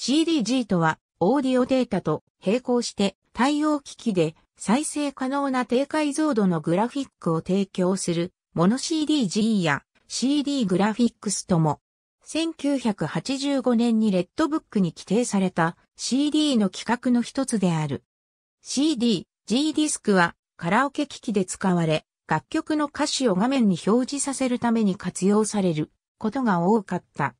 CDG とは、オーディオデータと並行して対応機器で再生可能な低解像度のグラフィックを提供するモノ CDG や CD グラフィックスとも、1985年にレッドブックに規定された CD の規格の一つである。CD、G ディスクはカラオケ機器で使われ、楽曲の歌詞を画面に表示させるために活用されることが多かった。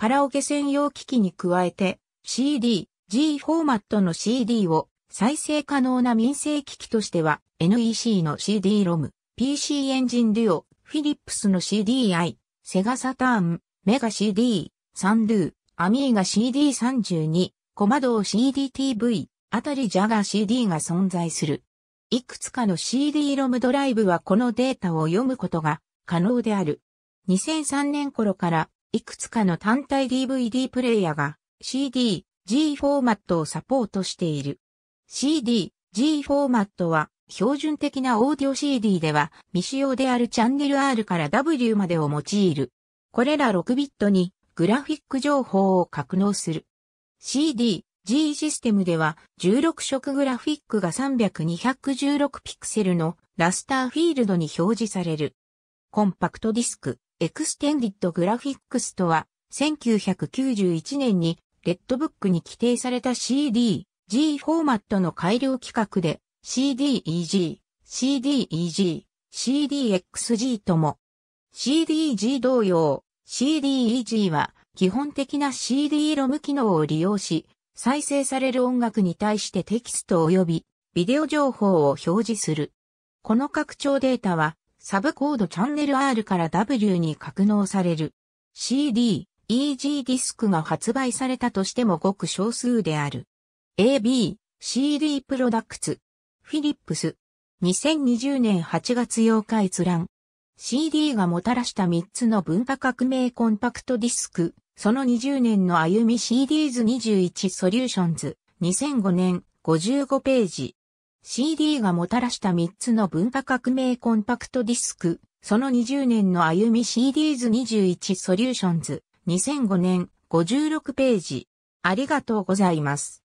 カラオケ専用機器に加えて CD、G フォーマットの CD を再生可能な民生機器としては NEC の CD-ROM、PC エンジンデュオ、フィリップスの CDI、セガサターン、メガ CD、サンドゥ、アミーガ CD32、コマドー CDTV、あたりジャガー CD が存在する。いくつかの CD-ROM ドライブはこのデータを読むことが可能である。2003年頃からいくつかの単体 DVD プレイヤーが CD、G フォーマットをサポートしている。CD、G フォーマットは標準的なオーディオ CD では未使用であるチャンネル R から W までを用いる。これら6ビットにグラフィック情報を格納する。CD、G システムでは16色グラフィックが300-216ピクセルのラスターフィールドに表示される。コンパクトディスク。エクステンディッドグラフィックスとは、1991年にレッドブックに規定された CD、G フォーマットの改良規格で CDEG、CDEG、CDXG とも。CDG 同様、CDEG は基本的な CD-ROM 機能を利用し、再生される音楽に対してテキスト及びビデオ情報を表示する。この拡張データはサブコードチャンネル R から W に格納される CD、EG ディスクが発売されたとしてもごく少数である。AB、CD プロダクツ、フィリップス、2020年8月8日閲覧。CD がもたらした3つの文化革命コンパクトディスク、その20年の歩み c d s 21ソリューションズ、2005年55ページ。CD がもたらした3つの文化革命コンパクトディスク、その20年の歩み CDs 21ソリューションズ、2005年56ページ。ありがとうございます。